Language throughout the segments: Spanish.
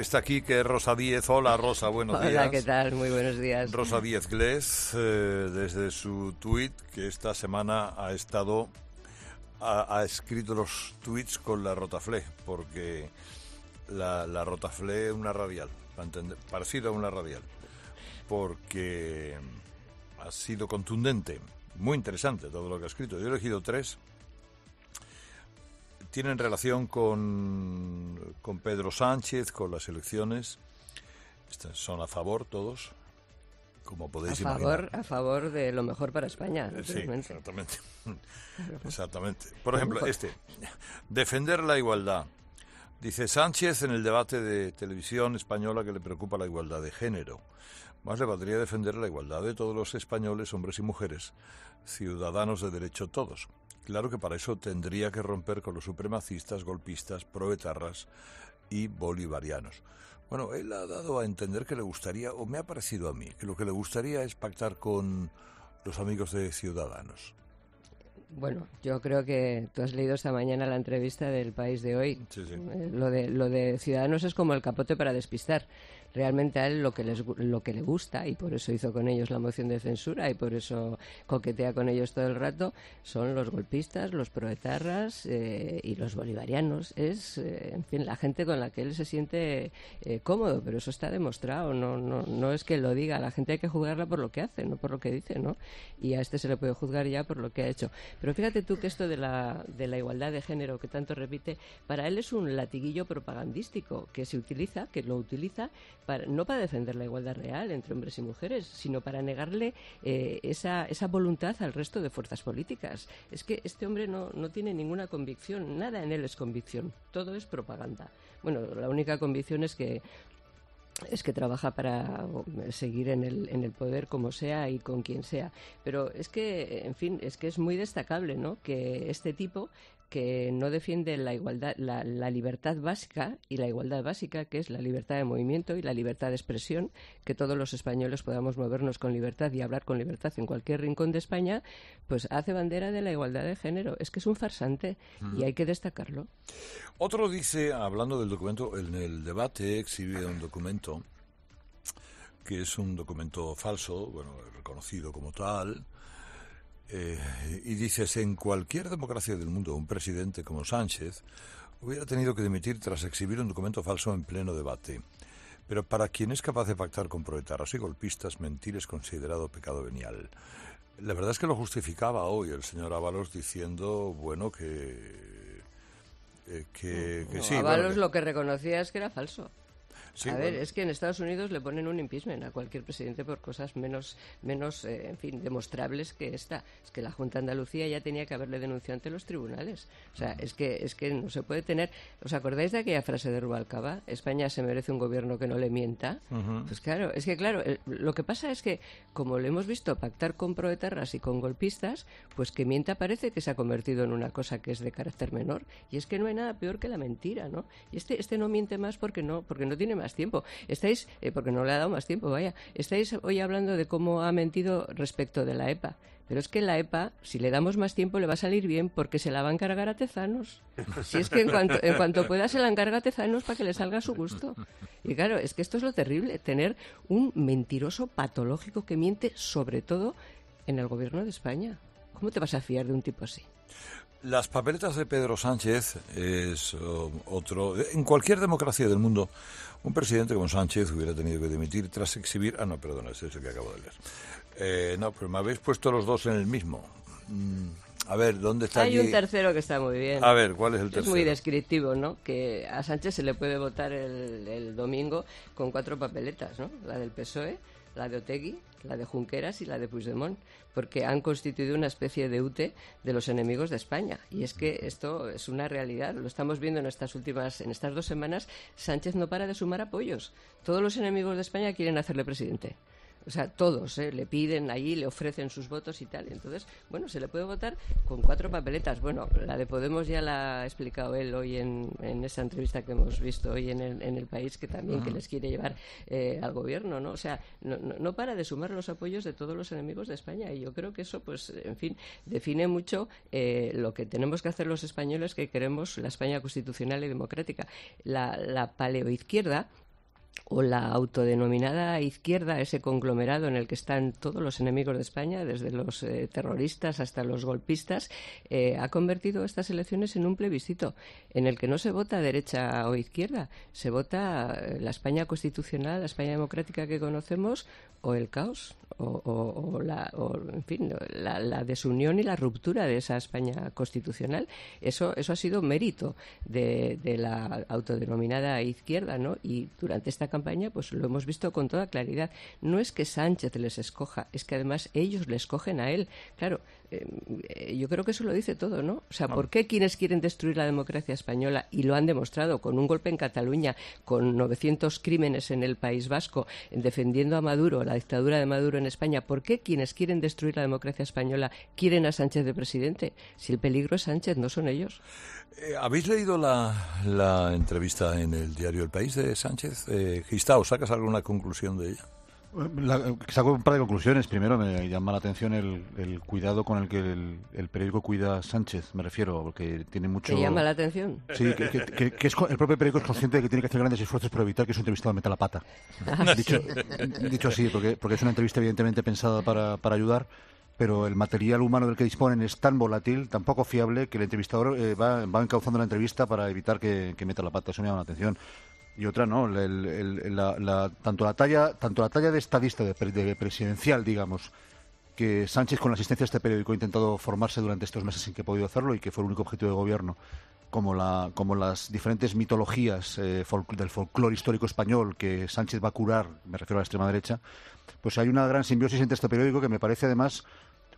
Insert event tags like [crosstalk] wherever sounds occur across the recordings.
está aquí, que es Rosa Díez. Hola, Rosa, buenos días. Hola, ¿qué tal? Muy buenos días. Rosa Diez Gles, eh, desde su tuit, que esta semana ha estado. Ha, escrito los tweets con la rotafle porque la, rotafle es una radial, Parecido a una radial, porque ha sido contundente, muy interesante todo lo que ha escrito. Yo he elegido tres tienen relación con, con Pedro Sánchez, con las elecciones. Son a favor todos, como podéis a favor, A favor de lo mejor para España. Eh, sí, exactamente. [laughs] exactamente. Por ejemplo, este. Defender la igualdad. Dice Sánchez en el debate de televisión española que le preocupa la igualdad de género. Más le valdría defender la igualdad de todos los españoles, hombres y mujeres, ciudadanos de derecho todos. Claro que para eso tendría que romper con los supremacistas, golpistas, proetarras y bolivarianos. Bueno, él ha dado a entender que le gustaría, o me ha parecido a mí, que lo que le gustaría es pactar con los amigos de Ciudadanos. Bueno, yo creo que tú has leído esta mañana la entrevista del País de hoy. Eh, lo, de, lo de Ciudadanos es como el capote para despistar realmente a él lo que, lo que le gusta, y por eso hizo con ellos la moción de censura y por eso coquetea con ellos todo el rato, son los golpistas, los proetarras eh, y los bolivarianos. Es, eh, en fin, la gente con la que él se siente eh, cómodo, pero eso está demostrado. No, no, no es que lo diga, la gente hay que juzgarla por lo que hace, no por lo que dice, ¿no? Y a este se le puede juzgar ya por lo que ha hecho. Pero fíjate tú que esto de la, de la igualdad de género que tanto repite, para él es un latiguillo propagandístico que se utiliza, que lo utiliza no para defender la igualdad real entre hombres y mujeres, sino para negarle eh, esa, esa, voluntad al resto de fuerzas políticas. Es que este hombre no, tiene ninguna convicción, nada en él es convicción, todo es propaganda. Bueno, la única convicción es que es que trabaja para seguir en el, en el poder como sea y con quien sea. Pero es que, en fin, es que es muy destacable, ¿no? Que este tipo que no defiende la igualdad, la, libertad básica y la igualdad básica, que es la libertad de movimiento y la libertad de expresión, que todos los españoles podamos movernos con libertad y hablar con libertad en cualquier rincón de España, pues hace bandera de la igualdad de género. Es que es un farsante y mm. hay que destacarlo. Otro dice, hablando del documento, en el debate exhibe un documento que es un documento falso, bueno, reconocido como tal, eh, y dices, en cualquier democracia del mundo, un presidente como Sánchez hubiera tenido que dimitir tras exhibir un documento falso en pleno debate. Pero para quien es capaz de pactar con proletarios y golpistas, mentir es considerado pecado venial. La verdad es que lo justificaba hoy el señor Ábalos diciendo, bueno, que... Eh, que, sí, Ábalos lo que reconocía es que era falso a ver, es que en Estados Unidos le ponen un impeachment a cualquier presidente por cosas menos, menos eh, en fin, demostrables que esta. Es que la Junta de Andalucía ya tenía que haberle denunciado ante los tribunales. O sea, es que, es que no se puede tener. ¿Os acordáis de aquella frase de Rubalcaba? España se merece un gobierno que no le mienta. Pues claro, es que claro, lo que pasa es que, como lo hemos visto pactar con proetarras y con golpistas, pues que mienta parece que se ha convertido en una cosa que es de carácter menor. Y es que no hay nada peor que la mentira, ¿no? Y este, este no miente más porque no, porque no tiene más tiempo. Estáis, eh, porque no le ha dado más tiempo, vaya, estáis hoy hablando de cómo ha mentido respecto de la EPA. Pero es que la EPA, si le damos más tiempo, le va a salir bien porque se la va a encargar a Tezanos. Si es que en cuanto, en cuanto pueda se la encarga a Tezanos para que le salga a su gusto. Y claro, es que esto es lo terrible, tener un mentiroso patológico que miente sobre todo en el gobierno de España. ¿Cómo te vas a fiar de un tipo así? Las papeletas de Pedro Sánchez es um, otro. En cualquier democracia del mundo, un presidente como Sánchez hubiera tenido que dimitir tras exhibir. Ah, no, perdona, ese es el que acabo de leer. Eh, no, pero me habéis puesto los dos en el mismo. Mm, a ver, ¿dónde está Hay un tercero que está muy bien. A ver, ¿cuál es el tercero? Es muy descriptivo, ¿no? Que a Sánchez se le puede votar el, el domingo con cuatro papeletas, ¿no? La del PSOE, la de Otegui, la de Junqueras y la de Puigdemont, porque han constituido una especie de UTE de los enemigos de España. Y es que esto es una realidad, lo estamos viendo en estas últimas, en estas dos semanas, Sánchez no para de sumar apoyos. Todos los enemigos de España quieren hacerle presidente o sea, todos ¿eh? le piden allí, le ofrecen sus votos y tal. Entonces, bueno, se le puede votar con cuatro papeletas. Bueno, la de Podemos ya la ha explicado él hoy en, esa entrevista que hemos visto hoy en el, en el país, que también que les quiere llevar eh, al gobierno, ¿no? O sea, no, no, para de sumar los apoyos de todos los enemigos de España. Y yo creo que eso, pues, en fin, define mucho eh, lo que tenemos que hacer los españoles que queremos la España constitucional y democrática. La, la paleoizquierda o la autodenominada izquierda, ese conglomerado en el que están todos los enemigos de España, desde los eh, terroristas hasta los golpistas, eh, ha convertido estas elecciones en un plebiscito en el que no se vota derecha o izquierda, se vota eh, la España constitucional, la España democrática que conocemos, o el caos, o, la, en fin, la, desunión y la ruptura de esa España constitucional. Eso, eso ha sido mérito de, la autodenominada izquierda, ¿no? Y durante este esta campaña pues lo hemos visto con toda claridad. No es que Sánchez les escoja, es que además ellos le escogen a él. Claro, eh, yo creo que eso lo dice todo, ¿no? O sea, ¿por qué quienes quieren destruir la democracia española y lo han demostrado con un golpe en Cataluña, con 900 crímenes en el País Vasco, defendiendo a Maduro, la dictadura de Maduro en España, ¿por qué quienes quieren destruir la democracia española quieren a Sánchez de presidente? Si el peligro es Sánchez, no son ellos. Eh, ¿Habéis leído la, entrevista en el diario El País de Sánchez? Eh, Gistao, ¿Sacas alguna conclusión de ella? Eh, saco un par de conclusiones. Primero, me llama la atención el, cuidado con el que el, periódico cuida Sánchez, me refiero, porque tiene mucho. ¿Te llama la atención? Sí, que, es, el propio periódico es consciente de que tiene que hacer grandes esfuerzos para evitar que su entrevistado meta la pata. Ah, dicho, así, porque, porque es una entrevista evidentemente pensada para, para ayudar pero el material humano del que disponen es tan volátil, tan poco fiable, que el entrevistador eh, va, va, encauzando la entrevista para evitar que, que meta la pata. Eso me llama la atención y otra no. tanto, la talla, tanto la talla de estadista, de, presidencial, digamos, que Sánchez con la asistencia de este periódico ha intentado formarse durante estos meses sin que ha podido hacerlo y que fue el único objetivo de gobierno, como, las diferentes mitologías eh, del folclore histórico español que Sánchez va a curar, me refiero a la extrema derecha, pues hay una gran simbiosis entre este periódico que me parece además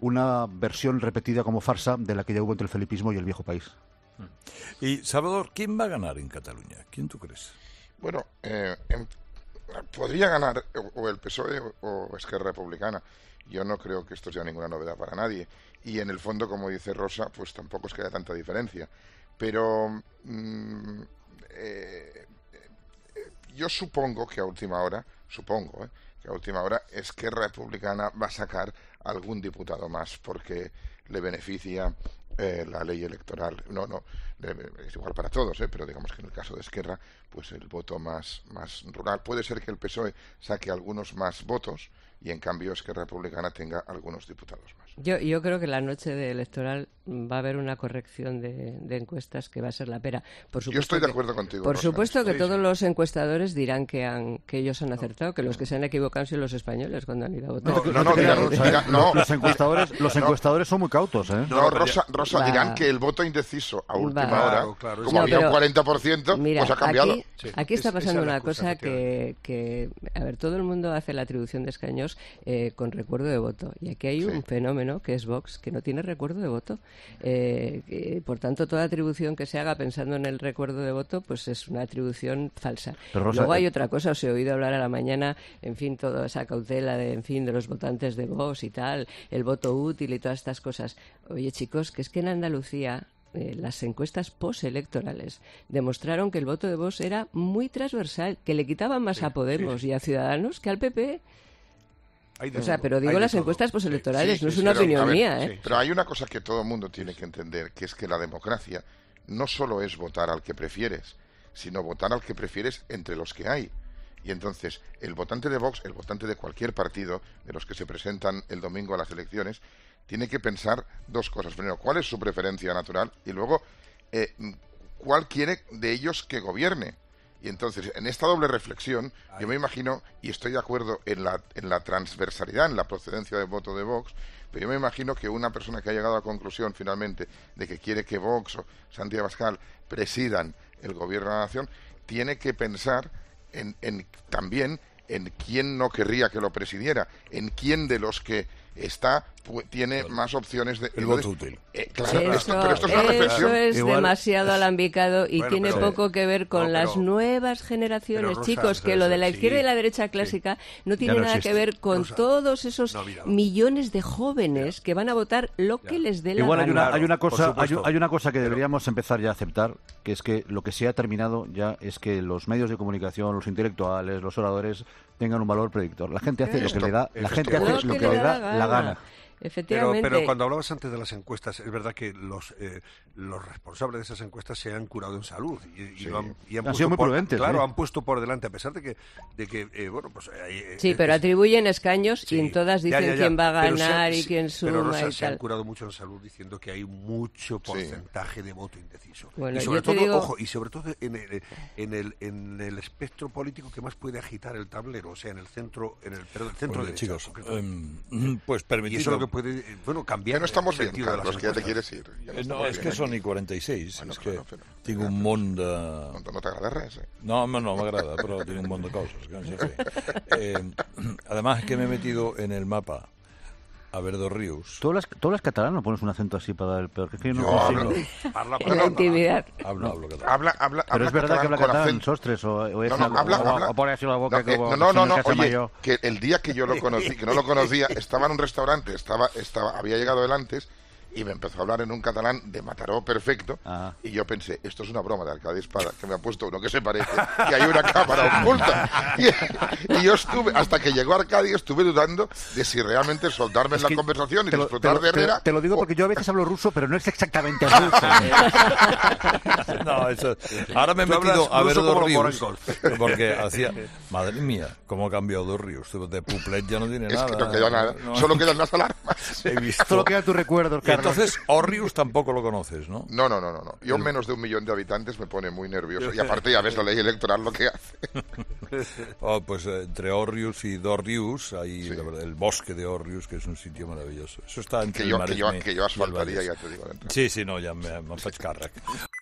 una versión repetida como farsa de la que ya hubo entre el felipismo y el viejo país. Mm. Y Salvador, ¿quién va a ganar en Cataluña? ¿Quién tú crees? Bueno, eh, em, podría ganar o el PSOE o Esquerra Republicana. Yo no creo que esto sea ninguna novedad para nadie. Y en el fondo, como dice Rosa, pues tampoco es que haya tanta diferencia. Pero mm, eh, eh, yo supongo que a última hora, supongo, que a última hora Esquerra Republicana va a sacar algún diputado más porque le beneficia eh, la ley electoral, no, no, eh, es igual para todos, ¿eh? pero digamos que en el caso de Esquerra, pues el voto más, más rural. Puede ser que el PSOE saque algunos más votos y en cambio Esquerra Republicana tenga algunos diputados más. Yo, creo que la noche de electoral va a haber una corrección de, encuestas que va a ser la pera. Por yo estoy de acuerdo contigo. Por supuesto que todos los encuestadores dirán que, han, que ellos han acertado, que los que se han equivocado son los españoles cuando han ido a votar. No, ¿eh? no, Los encuestadores, los encuestadores son muy cautos. ¿eh? No, Rosa, Rosa dirán que el voto indeciso a última hora, como había un 40%, pues mira, pues ha cambiado. Aquí, está pasando una cosa que, que, a ver, todo el mundo hace la atribución de escaños eh, con recuerdo de voto. Y aquí hay un fenómeno que es Vox, que no tiene recuerdo de voto. Eh, por tanto, toda atribución que se haga pensando en el recuerdo de voto, pues es una atribución falsa. Luego hay eh, otra cosa, os he oído hablar a la mañana, en fin, toda esa cautela de, en fin, de los votantes de Vox y tal, el voto útil y todas estas cosas. Oye, chicos, que es que en Andalucía eh, las encuestas postelectorales demostraron que el voto de Vox era muy transversal, que le quitaban más a Podemos y a Ciudadanos que al PP o sea, pero digo las encuestas postelectorales, no es una opinión mía. ¿eh? Pero hay una cosa que todo el mundo tiene que entender, que es que la democracia no solo es votar al que prefieres, sino votar al que prefieres entre los que hay. Y entonces, el votante de Vox, el votante de cualquier partido, de los que se presentan el domingo a las elecciones, tiene que pensar dos cosas. Primero, ¿cuál es su preferencia natural? Y luego, eh, ¿cuál quiere de ellos que gobierne? Y entonces, en esta doble reflexión, yo me imagino, y estoy de acuerdo en la, transversalidad, en la procedencia del voto de Vox, pero yo me imagino que una persona que ha llegado a la conclusión finalmente de que quiere que Vox o Santiago Pascal presidan el gobierno de la nación, tiene que pensar en también en quién no querría que lo presidiera, en quién de los que está tiene más opciones de voto útil. es demasiado alambicado y tiene poco que ver con las nuevas generaciones, chicos, que lo de la izquierda y la derecha clásica no tiene nada que ver con todos esos millones de jóvenes que van a votar lo que les dé la Igual hay una, hay una, cosa, que deberíamos empezar ya a aceptar, que es que lo que se ha terminado ya es que los medios de comunicación, los intelectuales, los oradores tengan un valor predictor. La gente hace lo que le da, la gente hace lo que le da la gana. Efectivamente. Pero, cuando hablabas antes de las encuestas, es verdad que los, eh, los responsables de esas encuestas se han curado en salud y, han, sido muy prudentes. Claro, ¿eh? han puesto por delante, a pesar de que, de que eh, bueno, pues... sí, pero atribuyen escaños y en todas dicen quién va a ganar y quién suma pero se han curado mucho en salud diciendo que hay mucho porcentaje de voto indeciso. y sobre todo, ojo, y sobre todo en el, en, el, en el espectro político que más puede agitar el tablero, o sea, en el centro, en el, perdón, el centro de chicos. Em, pues permitidme puede, eh, bueno, cambiar. Ya no estamos el bien, que ya te quieres ir. Eh, no, es que son y 46. Es que tengo un montón de... No, no eh. No, no, no agrada, pero tengo un montón de cosas que [laughs] [clears throat] además que me he metido en el mapa a ver dos ríos. ¿Todas todas las pones un acento así para el peor? Que es que yo no La intimidad. Habla, habla, Pero es verdad que habla o, es no, así la boca no, eh, No, no, no, oye, que el día que yo lo conocí, que no lo conocía, estaba en un restaurante, estaba, estaba, había llegado él antes y me empezó a hablar en un catalán de Mataró perfecto. Ah. Y yo pensé, esto es una broma de Arcadia Espada, que me ha puesto uno que se parece, que hay una cámara oculta. [laughs] Y, yo estuve, hasta que llegó Arcadio, estuve dudando de si realmente soltarme en la conversación y disfrutar de Herrera. Te, lo digo porque yo a veces hablo ruso, pero no es exactamente [laughs] ruso. no, eso, ahora me he metido a ver dos ríos. Porque hacía, madre mía, cómo ha cambiado dos ríos. De Puplet ya no tiene es nada. Que no queda nada. Solo quedan las alarmas. Solo queda tu recuerdo, Carlos. Entonces, [laughs] Orrius tampoco lo conoces, ¿no? No, no, no, no. no. un menos de un millón de habitantes me pone muy nervioso. Y [laughs] aparte ya ves la ley electoral lo que hace. [laughs] Oh, pues eh, entre Orrius y Dorrius hay el bosque de Orrius, que es un sitio maravilloso. Eso está entre que yo, que yo, que yo asfaltaría, ya te digo. Sí, sí, no, ya me, me faig